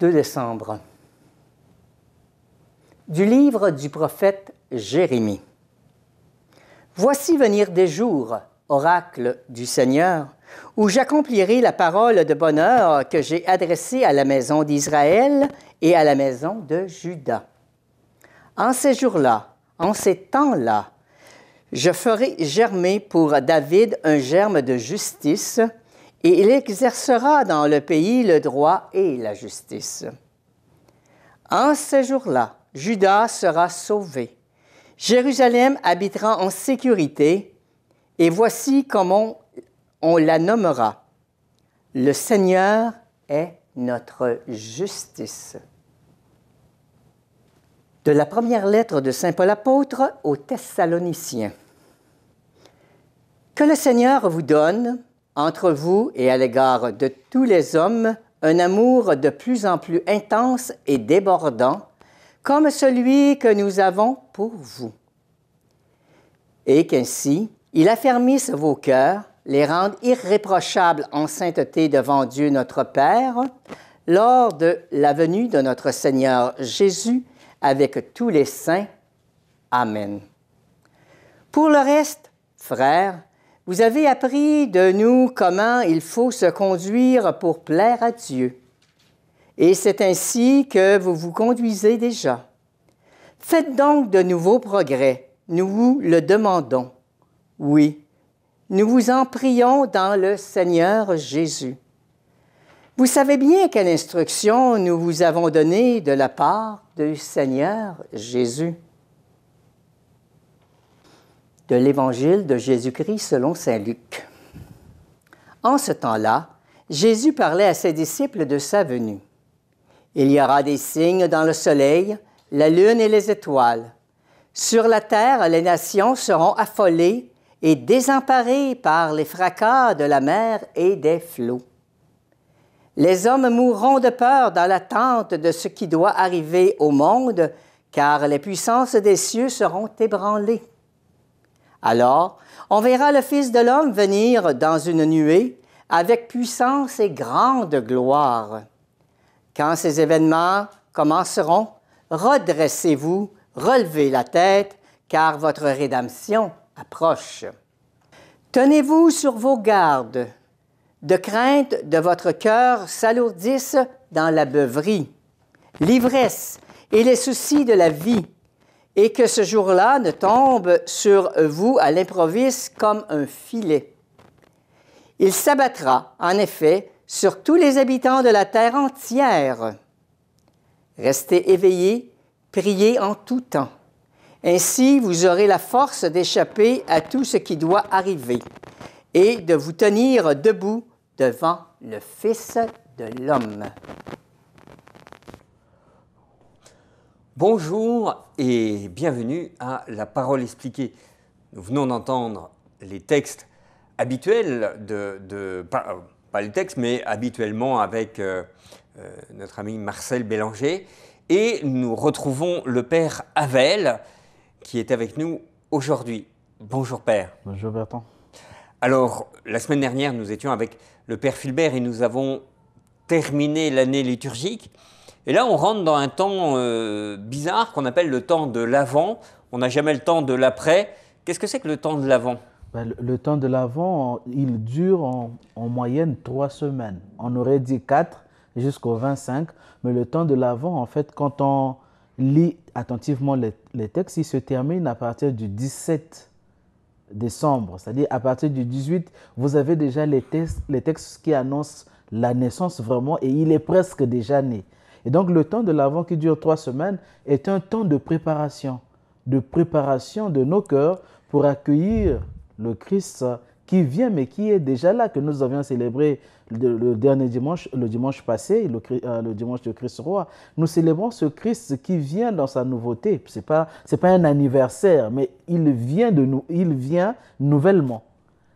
2 décembre. Du livre du prophète Jérémie. Voici venir des jours, oracle du Seigneur, où j'accomplirai la parole de bonheur que j'ai adressée à la maison d'Israël et à la maison de Juda. En ces jours-là, en ces temps-là, je ferai germer pour David un germe de justice et il exercera dans le pays le droit et la justice. En ces jours-là, Judas sera sauvé, Jérusalem habitera en sécurité, et voici comment on, on la nommera. Le Seigneur est notre justice. De la première lettre de Saint Paul apôtre aux Thessaloniciens. Que le Seigneur vous donne, entre vous et à l'égard de tous les hommes un amour de plus en plus intense et débordant, comme celui que nous avons pour vous. Et qu'ainsi, il affermisse vos cœurs, les rende irréprochables en sainteté devant Dieu notre Père, lors de la venue de notre Seigneur Jésus avec tous les saints. Amen. Pour le reste, frères, vous avez appris de nous comment il faut se conduire pour plaire à Dieu. Et c'est ainsi que vous vous conduisez déjà. Faites donc de nouveaux progrès. Nous vous le demandons. Oui, nous vous en prions dans le Seigneur Jésus. Vous savez bien quelle instruction nous vous avons donnée de la part du Seigneur Jésus de l'Évangile de Jésus-Christ selon Saint Luc. En ce temps-là, Jésus parlait à ses disciples de sa venue. Il y aura des signes dans le soleil, la lune et les étoiles. Sur la terre, les nations seront affolées et désemparées par les fracas de la mer et des flots. Les hommes mourront de peur dans l'attente de ce qui doit arriver au monde, car les puissances des cieux seront ébranlées. Alors, on verra le Fils de l'homme venir dans une nuée avec puissance et grande gloire. Quand ces événements commenceront, redressez-vous, relevez la tête, car votre rédemption approche. Tenez-vous sur vos gardes, de crainte de votre cœur s'alourdissent dans la beuverie, l'ivresse et les soucis de la vie et que ce jour-là ne tombe sur vous à l'improviste comme un filet. Il s'abattra, en effet, sur tous les habitants de la terre entière. Restez éveillés, priez en tout temps. Ainsi, vous aurez la force d'échapper à tout ce qui doit arriver et de vous tenir debout devant le Fils de l'homme. Bonjour et bienvenue à La Parole expliquée. Nous venons d'entendre les textes habituels de, euh, pas, les textes, mais habituellement avec euh, euh, notre ami Marcel Bélanger. Et nous retrouvons le père Avel qui est avec nous aujourd'hui. Bonjour père. Bonjour Bertrand. Alors, la semaine dernière, nous étions avec le père Filbert et nous avons terminé l'année liturgique. Et là, on rentre dans un temps euh, bizarre qu'on appelle le temps de l'avant. On n'a jamais le temps de l'après. Qu'est-ce que c'est que le temps de l'avant ben, le, temps de l'avant, il dure en, moyenne trois semaines. On aurait dit quatre jusqu'au 25. Mais le temps de l'avant, en fait, quand on lit attentivement les, textes, il se termine à partir du 17 décembre, c'est-à-dire à partir du 18, vous avez déjà les textes, les textes qui annoncent la naissance vraiment et il est presque déjà né. Et donc le temps de l'Avent qui dure trois semaines est un temps de préparation, de préparation de nos cœurs pour accueillir le Christ qui vient mais qui est déjà là, que nous avions célébré le, dernier dimanche, le dimanche passé, le, euh, dimanche du Christ roi. Nous célébrons ce Christ qui vient dans sa nouveauté. Ce n'est pas un anniversaire, mais il vient de nous, il vient nouvellement.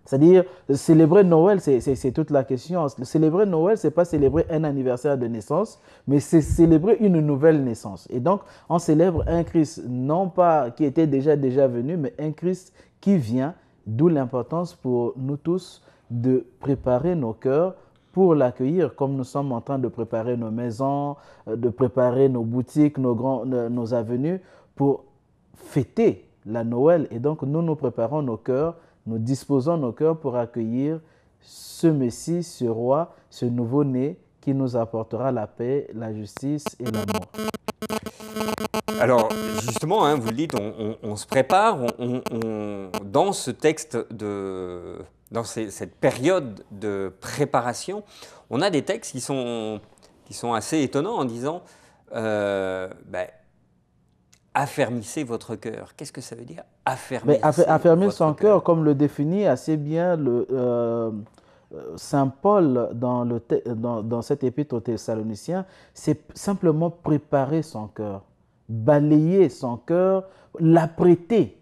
C'est-à-dire, célébrer Noël, c'est toute la question. Célébrer Noël, c'est pas célébrer un anniversaire de naissance, mais c'est célébrer une nouvelle naissance. Et donc, on célèbre un Christ, non pas qui était déjà, déjà venu, mais un Christ qui vient, d'où l'importance pour nous tous de préparer nos cœurs pour l'accueillir, comme nous sommes en train de préparer nos maisons, euh, de préparer nos boutiques, nos, euh, nos avenues, pour fêter la Noël. Et donc, nous nous préparons nos cœurs nous disposons nos cœurs pour accueillir ce Messie, ce roi, ce nouveau-né qui nous apportera la paix, la justice et l'amour. Alors justement, hein, vous le dites, on, se prépare, on, dans ce texte de, dans cette période de préparation, on a des textes qui sont, qui sont assez étonnants en disant, euh, ben, affermissez votre cœur. Qu'est-ce que ça veut dire affermir Affermir son cœur, comme le définit assez bien le, euh, euh, Saint Paul dans, le, cet épître aux Thessaloniciens, c'est simplement préparer son cœur, balayer son cœur, l'apprêter,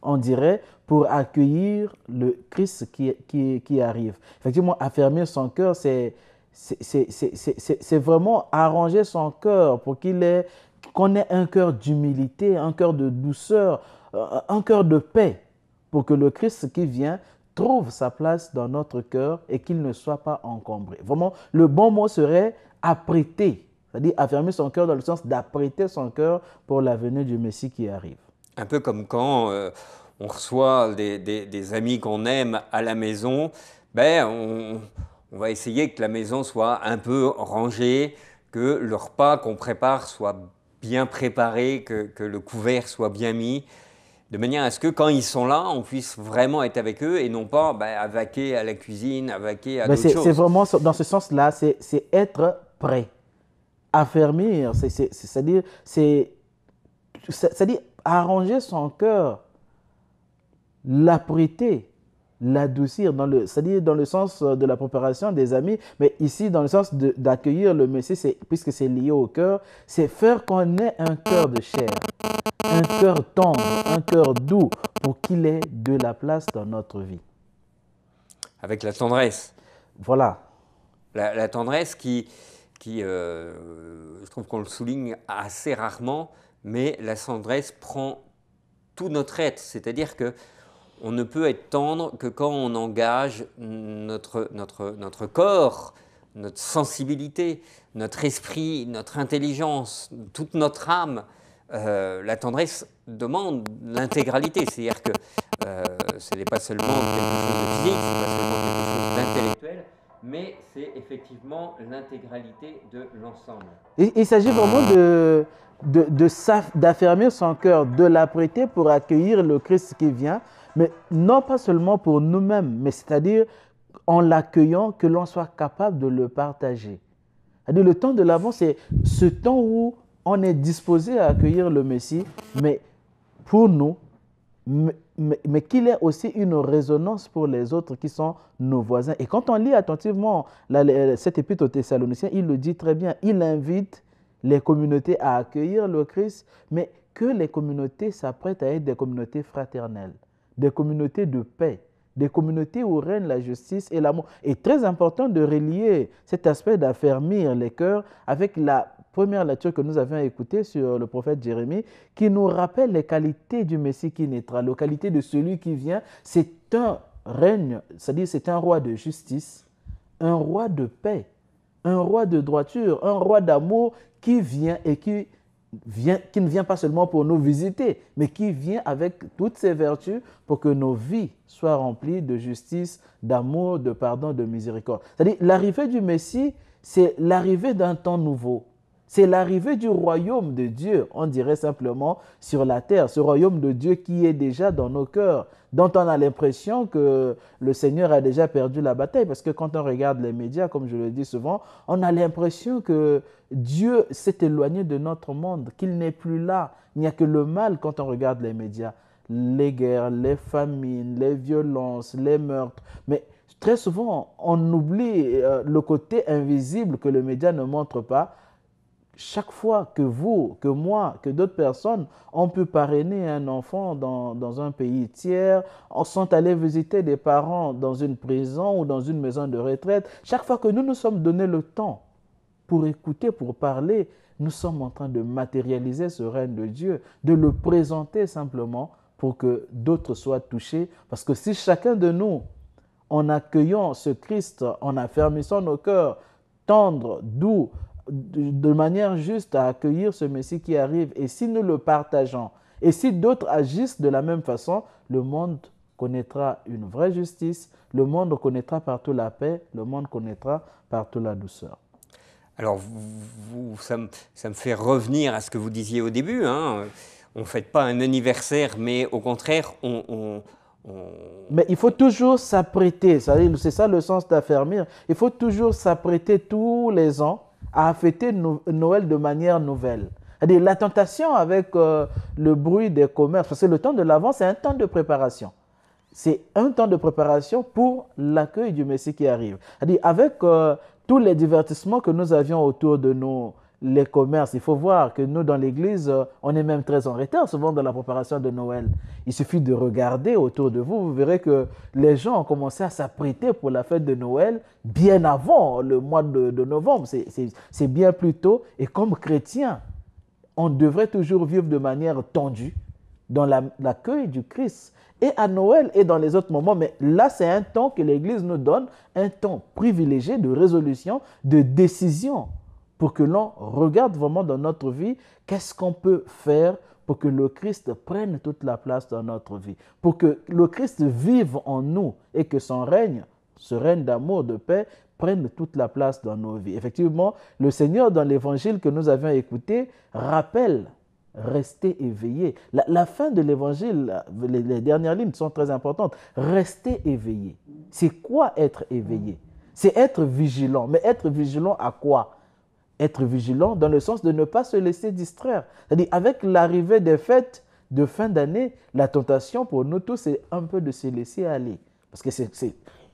on dirait, pour accueillir le Christ qui, arrive. Effectivement, affermir son cœur, c'est c'est vraiment arranger son cœur pour qu'il ait qu'on ait un cœur d'humilité, un cœur de douceur, euh, un cœur de paix, pour que le Christ qui vient trouve sa place dans notre cœur et qu'il ne soit pas encombré. Vraiment, le bon mot serait apprêter, c'est-à-dire affirmer son cœur dans le sens d'apprêter son cœur pour la venue du Messie qui arrive. Un peu comme quand euh, on reçoit des, amis qu'on aime à la maison, ben on, on va essayer que la maison soit un peu rangée, que le repas qu'on prépare soit bien préparé, que, que, le couvert soit bien mis, de manière à ce que quand ils sont là, on puisse vraiment être avec eux et non pas bah, ben, vaquer à la cuisine, vaquer à d'autres choses. C'est vraiment dans ce sens-là, c'est être prêt, affermir, c'est-à-dire arranger son cœur, l'apprêter l'adoucir, dans le, c'est-à-dire dans le sens euh, de la préparation des amis, mais ici dans le sens d'accueillir le Messie, c'est, puisque c'est lié au cœur, c'est faire qu'on ait un cœur de chair, un cœur tendre, un cœur doux, pour qu'il ait de la place dans notre vie. Avec la tendresse. Voilà. La, tendresse qui, qui euh, je trouve qu'on le souligne assez rarement, mais la tendresse prend tout notre être, c'est-à-dire que on ne peut être tendre que quand on engage notre, corps, notre sensibilité, notre esprit, notre intelligence, toute notre âme. Euh, la tendresse demande l'intégralité, c'est-à-dire que euh, ce n'est pas seulement quelque chose de physique, pas seulement quelque chose d'intellectuel, mais c'est effectivement l'intégralité de l'ensemble. Il, s'agit vraiment de, d'affermir son cœur, de l'apprêter pour accueillir le Christ qui vient, mais non pas seulement pour nous-mêmes, mais c'est-à-dire en l'accueillant, que l'on soit capable de le partager. cest le temps de l'avant, c'est ce temps où on est disposé à accueillir le Messie, mais pour nous, mais, qu'il ait aussi une résonance pour les autres qui sont nos voisins. Et quand on lit attentivement la, cette épître aux Thessaloniciens, il le dit très bien, il invite les communautés à accueillir le Christ, mais que les communautés s'apprêtent à être des communautés fraternelles des communautés de paix, des communautés où règne la justice et l'amour. Et très important de relier cet aspect d'affermir les cœurs avec la première lecture que nous avions écoutée sur le prophète Jérémie, qui nous rappelle les qualités du Messie qui naîtra, les qualités de celui qui vient. C'est un règne, c'est-à-dire c'est un roi de justice, un roi de paix, un roi de droiture, un roi d'amour qui vient et qui qui ne vient pas seulement pour nous visiter, mais qui vient avec toutes ses vertus pour que nos vies soient remplies de justice, d'amour, de pardon, de miséricorde. C'est-à-dire, l'arrivée du Messie, c'est l'arrivée d'un temps nouveau, c'est l'arrivée du royaume de Dieu, on dirait simplement, sur la terre, ce royaume de Dieu qui est déjà dans nos cœurs, dont on a l'impression que le Seigneur a déjà perdu la bataille, parce que quand on regarde les médias, comme je le dis souvent, on a l'impression que Dieu s'est éloigné de notre monde, qu'il n'est plus là. Il n'y a que le mal quand on regarde les médias. Les guerres, les famines, les violences, les meurtres. Mais très souvent, on oublie euh, le côté invisible que le média ne montre pas chaque fois que vous, que moi, que d'autres personnes ont pu parrainer un enfant dans, un pays tiers, sont allés visiter des parents dans une prison ou dans une maison de retraite, chaque fois que nous nous sommes donné le temps pour écouter, pour parler, nous sommes en train de matérialiser ce règne de Dieu, de le présenter simplement pour que d'autres soient touchés. Parce que si chacun de nous, en accueillant ce Christ, en affermissant nos cœurs, tendres, doux, de manière juste à accueillir ce Messie qui arrive. Et si nous le partageons, et si d'autres agissent de la même façon, le monde connaîtra une vraie justice, le monde connaîtra partout la paix, le monde connaîtra partout la douceur. Alors, vous, ça, me, ça, me, fait revenir à ce que vous disiez au début. Hein. On ne fête pas un anniversaire, mais au contraire, on, on mais il faut toujours s'apprêter, c'est ça le sens d'affermir. Il faut toujours s'apprêter tous les ans à fêter Noël de manière nouvelle. C'est-à-dire la tentation avec euh, le bruit des commerces, parce que le temps de l'avant, c'est un temps de préparation. C'est un temps de préparation pour l'accueil du Messie qui arrive. C'est-à-dire avec euh, tous les divertissements que nous avions autour de nous, les commerces. Il faut voir que nous, dans l'Église, euh, on est même très en retard souvent dans la préparation de Noël. Il suffit de regarder autour de vous, vous verrez que les gens ont commencé à s'apprêter pour la fête de Noël bien avant le mois de, novembre. C'est bien plus tôt. Et comme chrétiens, on devrait toujours vivre de manière tendue dans l'accueil du Christ et à Noël et dans les autres moments. Mais là, c'est un temps que l'Église nous donne, un temps privilégié de résolution, de décision pour que l'on regarde vraiment dans notre vie qu'est-ce qu'on peut faire pour que le Christ prenne toute la place dans notre vie, pour que le Christ vive en nous et que son règne, ce règne d'amour, de paix, prenne toute la place dans nos vies. Effectivement, le Seigneur, dans l'évangile que nous avions écouté, rappelle rester éveillé. La, fin de l'évangile, les, les, dernières lignes sont très importantes. Rester éveillé. C'est quoi être éveillé C'est être vigilant. Mais être vigilant à quoi être vigilant dans le sens de ne pas se laisser distraire. C'est-à-dire, avec l'arrivée des fêtes de fin d'année, la tentation pour nous tous, c'est un peu de se laisser aller. Parce que c'est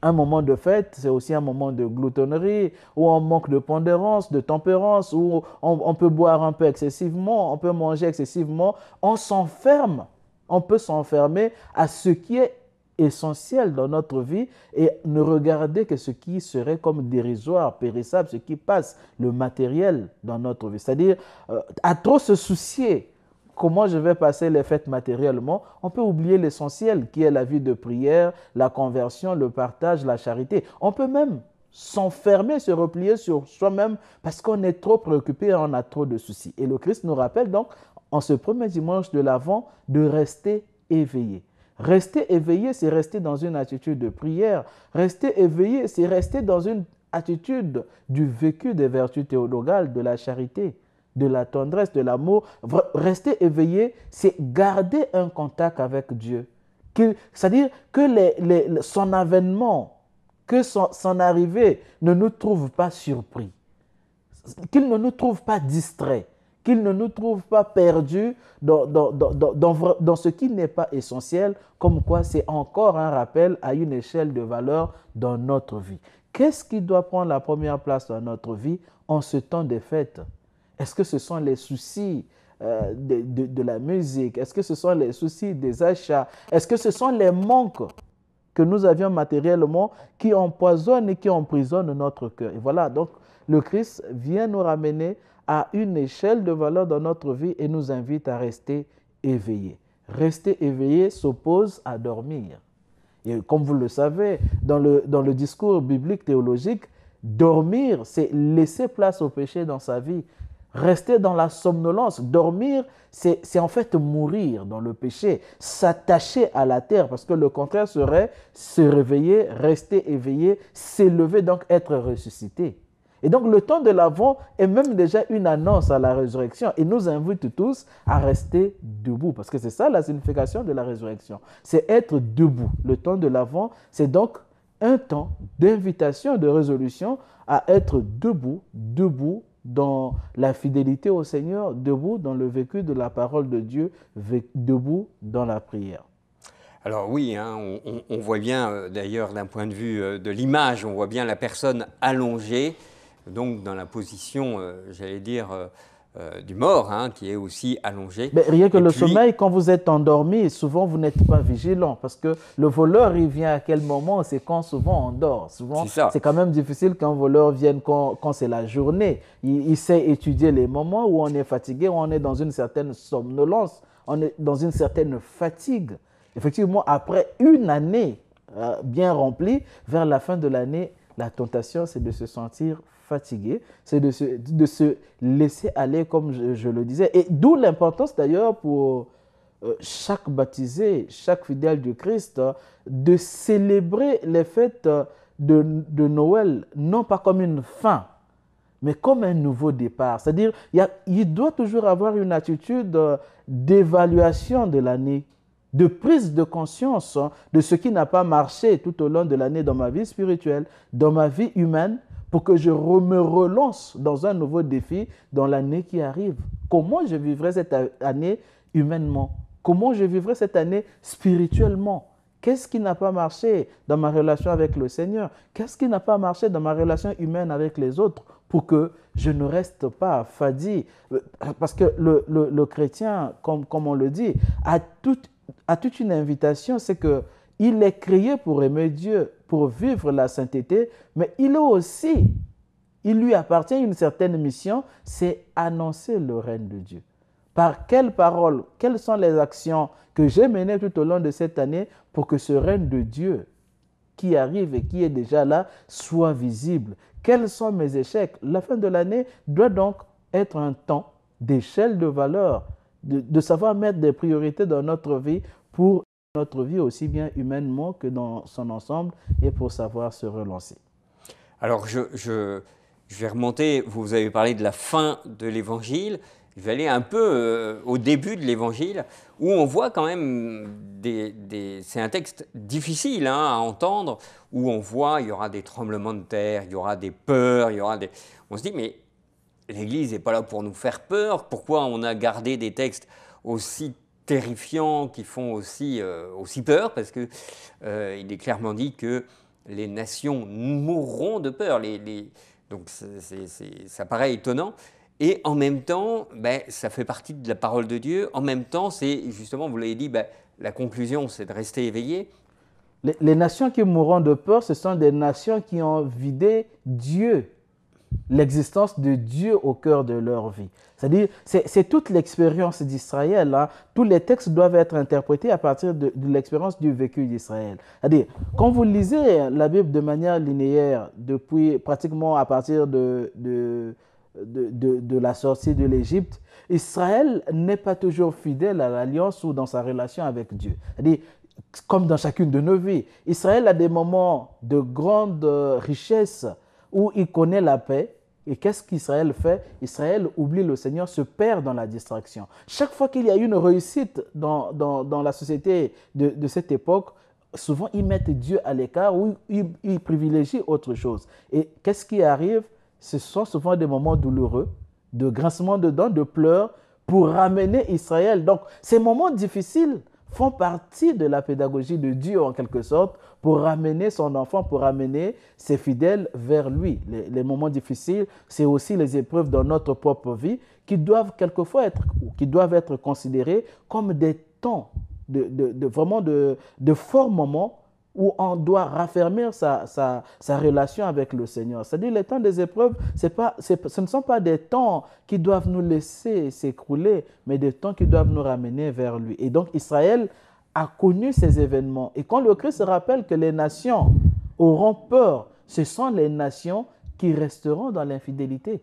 un moment de fête, c'est aussi un moment de gloutonnerie, où on manque de pondérance, de tempérance, où on, on peut boire un peu excessivement, on peut manger excessivement. On s'enferme, on peut s'enfermer à ce qui est essentiel dans notre vie et ne regarder que ce qui serait comme dérisoire, périssable, ce qui passe, le matériel dans notre vie. C'est-à-dire, euh, à trop se soucier comment je vais passer les fêtes matériellement, on peut oublier l'essentiel qui est la vie de prière, la conversion, le partage, la charité. On peut même s'enfermer, se replier sur soi-même parce qu'on est trop préoccupé et on a trop de soucis. Et le Christ nous rappelle donc, en ce premier dimanche de l'Avent, de rester éveillé. Rester éveillé, c'est rester dans une attitude de prière. Rester éveillé, c'est rester dans une attitude du vécu des vertus théologales, de la charité, de la tendresse, de l'amour. Rester éveillé, c'est garder un contact avec Dieu. C'est-à-dire que son avènement, que son, son arrivée ne nous trouve pas surpris, qu'il ne nous trouve pas distraits qu'il ne nous trouve pas perdus dans, dans, ce qui n'est pas essentiel, comme quoi c'est encore un rappel à une échelle de valeur dans notre vie. Qu'est-ce qui doit prendre la première place dans notre vie en ce temps de fête Est-ce que ce sont les soucis euh, de, de la musique Est-ce que ce sont les soucis des achats Est-ce que ce sont les manques que nous avions matériellement qui empoisonnent et qui emprisonnent notre cœur Et voilà, donc le Christ vient nous ramener à une échelle de valeur dans notre vie et nous invite à rester éveillés. Rester éveillé s'oppose à dormir. Et comme vous le savez, dans le, dans le discours biblique théologique, dormir, c'est laisser place au péché dans sa vie. Rester dans la somnolence, dormir, c'est en fait mourir dans le péché, s'attacher à la terre, parce que le contraire serait se réveiller, rester éveillé, s'élever, donc être ressuscité. Et donc le temps de l'avant est même déjà une annonce à la résurrection et nous invite tous à rester debout parce que c'est ça la signification de la résurrection. C'est être debout. Le temps de l'avant, c'est donc un temps d'invitation, de résolution à être debout, debout dans la fidélité au Seigneur, debout dans le vécu de la parole de Dieu, debout dans la prière. Alors oui, hein, on, voit bien euh, d'ailleurs d'un point de vue euh, de l'image, on voit bien la personne allongée donc dans la position, euh, j'allais dire, euh, euh, du mort, hein, qui est aussi allongé. Mais rien que le sommeil, quand vous êtes endormi, souvent vous n'êtes pas vigilant, parce que le voleur, il vient à quel moment C'est quand souvent on dort. Souvent, c'est quand même difficile qu'un voleur vienne quand, c'est la journée. Il, sait étudier les moments où on est fatigué, où on est dans une certaine somnolence, on est dans une certaine fatigue. Effectivement, après une année bien remplie, vers la fin de l'année, la tentation, c'est de se sentir fatigué, c'est de se, de se laisser aller comme je, le disais. Et d'où l'importance d'ailleurs pour euh, chaque baptisé, chaque fidèle du Christ, hein, de célébrer les fêtes hein, de, Noël, non pas comme une fin, mais comme un nouveau départ. C'est-à-dire, il, il, doit toujours avoir une attitude euh, d'évaluation de l'année de prise de conscience hein, de ce qui n'a pas marché tout au long de l'année dans ma vie spirituelle, dans ma vie humaine, pour que je me relance dans un nouveau défi dans l'année qui arrive. Comment je vivrai cette année humainement Comment je vivrai cette année spirituellement Qu'est-ce qui n'a pas marché dans ma relation avec le Seigneur Qu'est-ce qui n'a pas marché dans ma relation humaine avec les autres pour que je ne reste pas fadi euh, Parce que le, le, chrétien, comme, comme on le dit, a toute à toute une invitation, c'est que il est créé pour aimer Dieu, pour vivre la sainteté, mais il est aussi, il lui appartient une certaine mission, c'est annoncer le règne de Dieu. Par quelles paroles, quelles sont les actions que j'ai menées tout au long de cette année pour que ce règne de Dieu qui arrive et qui est déjà là soit visible Quels sont mes échecs La fin de l'année doit donc être un temps d'échelle de valeur de, savoir mettre des priorités dans notre vie pour notre vie aussi bien humainement que dans son ensemble et pour savoir se relancer. Alors je, je, vais remonter, vous avez parlé de la fin de l'évangile, je vais aller un peu euh, au début de l'évangile où on voit quand même des... des c'est un texte difficile hein, à entendre, où on voit il y aura des tremblements de terre, il y aura des peurs, il y aura des... On se dit mais l'Église n'est pas là pour nous faire peur. Pourquoi on a gardé des textes aussi terrifiants qui font aussi, euh, aussi peur Parce qu'il euh, il est clairement dit que les nations mourront de peur. Donc ça paraît étonnant. Et en même temps, ben, ça fait partie de la parole de Dieu. En même temps, c'est justement, vous l'avez dit, ben, la conclusion, c'est de rester éveillé. Les, les nations qui mourront de peur, ce sont des nations qui ont vidé Dieu l'existence de Dieu au cœur de leur vie. C'est-à-dire, c'est toute l'expérience d'Israël. Hein. Tous les textes doivent être interprétés à partir de, l'expérience du vécu d'Israël. C'est-à-dire, quand vous lisez la Bible de manière linéaire, depuis pratiquement à partir de, de la sortie de l'Égypte, Israël n'est pas toujours fidèle à l'alliance ou dans sa relation avec Dieu. C'est-à-dire, comme dans chacune de nos vies, Israël a des moments de grande euh, richesse, où il connaît la paix. Et qu'est-ce qu'Israël fait Israël oublie le Seigneur, se perd dans la distraction. Chaque fois qu'il y a eu une réussite dans, la société de, cette époque, souvent ils mettent Dieu à l'écart ou ils, ils, privilégient autre chose. Et qu'est-ce qui arrive Ce sont souvent des moments douloureux, de grincement de dents, de pleurs, pour ramener Israël. Donc, ces moments difficiles font partie de la pédagogie de Dieu en quelque sorte pour ramener son enfant, pour ramener ses fidèles vers lui. Les, moments difficiles, c'est aussi les épreuves dans notre propre vie qui doivent quelquefois être, qui doivent être considérées comme des temps de, vraiment de, de forts moments où on doit raffermir sa, relation avec le Seigneur. C'est-à-dire, les temps des épreuves, pas, ce ne sont pas des temps qui doivent nous laisser s'écrouler, mais des temps qui doivent nous ramener vers lui. Et donc, Israël a connu ces événements. Et quand le Christ se rappelle que les nations auront peur, ce sont les nations qui resteront dans l'infidélité.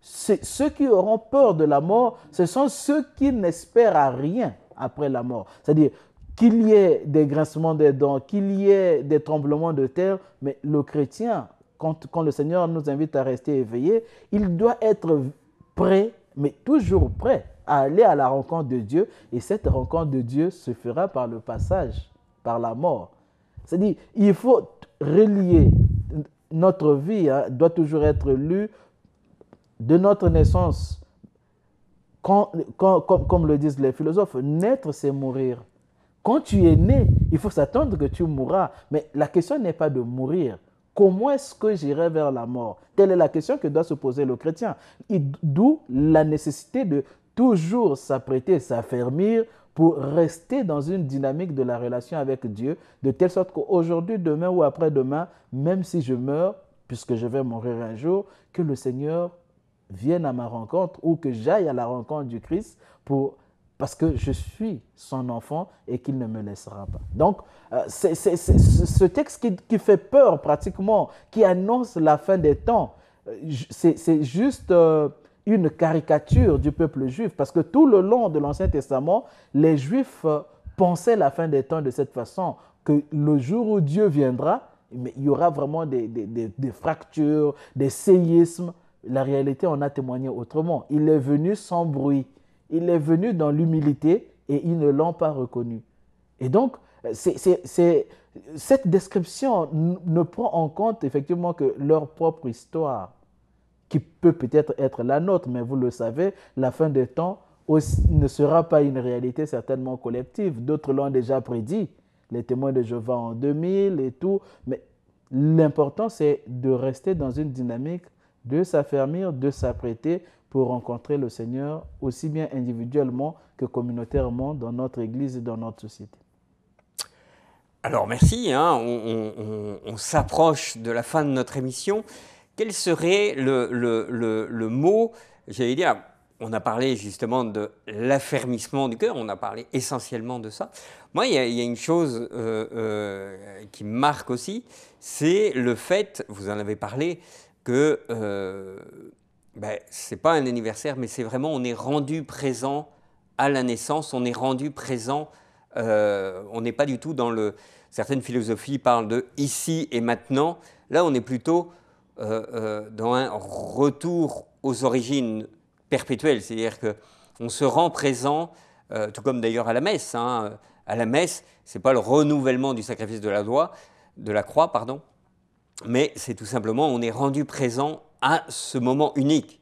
Ceux qui auront peur de la mort, ce sont ceux qui n'espèrent à rien après la mort. C'est-à-dire, qu'il y ait des grincements des dents, qu'il y ait des tremblements de terre, mais le chrétien, quand, le Seigneur nous invite à rester éveillé, il doit être prêt, mais toujours prêt à aller à la rencontre de Dieu. Et cette rencontre de Dieu se fera par le passage, par la mort. C'est-à-dire, il faut relier notre vie, hein, doit toujours être lue de notre naissance. comme le disent les philosophes, naître, c'est mourir. Quand tu es né, il faut s'attendre que tu mourras. Mais la question n'est pas de mourir. Comment est-ce que j'irai vers la mort Telle est la question que doit se poser le chrétien. D'où la nécessité de toujours s'apprêter, s'affermir pour rester dans une dynamique de la relation avec Dieu, de telle sorte qu'aujourd'hui, demain ou après-demain, même si je meurs, puisque je vais mourir un jour, que le Seigneur vienne à ma rencontre ou que j'aille à la rencontre du Christ pour parce que je suis son enfant et qu'il ne me laissera pas. Donc, euh, c'est ce texte qui, fait peur pratiquement, qui annonce la fin des temps. Euh, c'est juste euh, une caricature du peuple juif, parce que tout le long de l'Ancien Testament, les Juifs pensaient la fin des temps de cette façon, que le jour où Dieu viendra, il y aura vraiment des, des fractures, des séismes. La réalité on a témoigné autrement. Il est venu sans bruit il est venu dans l'humilité et ils ne l'ont pas reconnu. Et donc, euh, cette description ne prend en compte effectivement que leur propre histoire, qui peut peut-être être la nôtre, mais vous le savez, la fin des temps ne sera pas une réalité certainement collective. D'autres l'ont déjà prédit, les témoins de Jéhovah en 2000 et tout. Mais l'important, c'est de rester dans une dynamique de s'affermir, de s'apprêter pour rencontrer le Seigneur aussi bien individuellement que communautairement dans notre Église et dans notre société. Alors merci, hein. on, s'approche de la fin de notre émission. Quel serait le, mot, j'allais dire, on a parlé justement de l'affermissement du cœur, on a parlé essentiellement de ça. Moi, il y, a, une chose euh, euh, qui me marque aussi, c'est le fait, vous en avez parlé, que euh, ben, ce n'est pas un anniversaire, mais c'est vraiment on est rendu présent à la naissance, on est rendu présent, euh, on n'est pas du tout dans le... Certaines philosophies parlent de ici et maintenant, là on est plutôt euh, euh, dans un retour aux origines perpétuelles, c'est-à-dire qu'on se rend présent, tout comme d'ailleurs à la messe, hein. à la messe, ce n'est pas le renouvellement du sacrifice de la, loi, de la croix, pardon, mais c'est tout simplement, on est rendu présent à ce moment unique.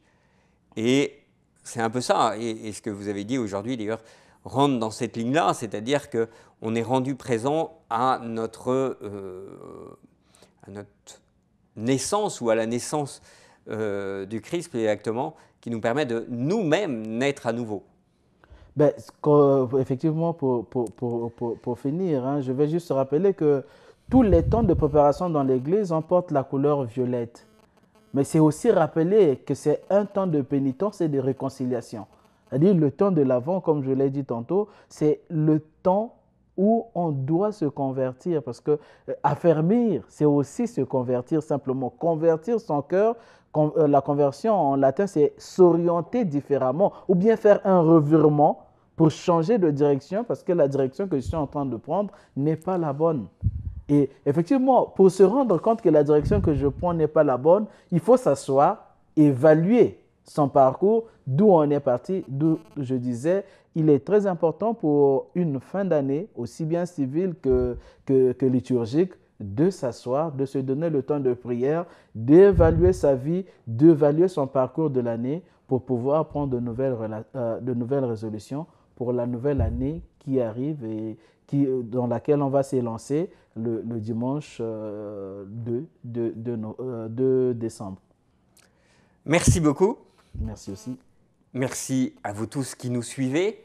Et c'est un peu ça, et, ce que vous avez dit aujourd'hui d'ailleurs rentre dans cette ligne-là, c'est-à-dire qu'on est rendu présent à notre, euh, à notre naissance ou à la naissance euh, du Christ, plus exactement, qui nous permet de nous-mêmes naître à nouveau. Ben, euh, effectivement, pour, pour, pour, pour finir, hein, je vais juste rappeler que tous les temps de préparation dans l'Église emportent la couleur violette. Mais c'est aussi rappeler que c'est un temps de pénitence et de réconciliation. C'est-à-dire le temps de l'avant, comme je l'ai dit tantôt, c'est le temps où on doit se convertir. Parce que euh, affermir, c'est aussi se convertir simplement. Convertir son cœur, euh, la conversion en latin, c'est s'orienter différemment ou bien faire un revirement pour changer de direction parce que la direction que je suis en train de prendre n'est pas la bonne. Et effectivement, pour se rendre compte que la direction que je prends n'est pas la bonne, il faut s'asseoir, évaluer son parcours, d'où on est parti, d'où je disais, il est très important pour une fin d'année, aussi bien civile que, que, liturgique, de s'asseoir, de se donner le temps de prière, d'évaluer sa vie, d'évaluer son parcours de l'année pour pouvoir prendre de nouvelles, euh, de nouvelles résolutions pour la nouvelle année qui arrive et euh, dans laquelle on va s'élancer le, le, dimanche 2, 2, 2 décembre. Merci beaucoup. Merci aussi. Merci à vous tous qui nous suivez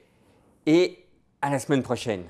et à la semaine prochaine.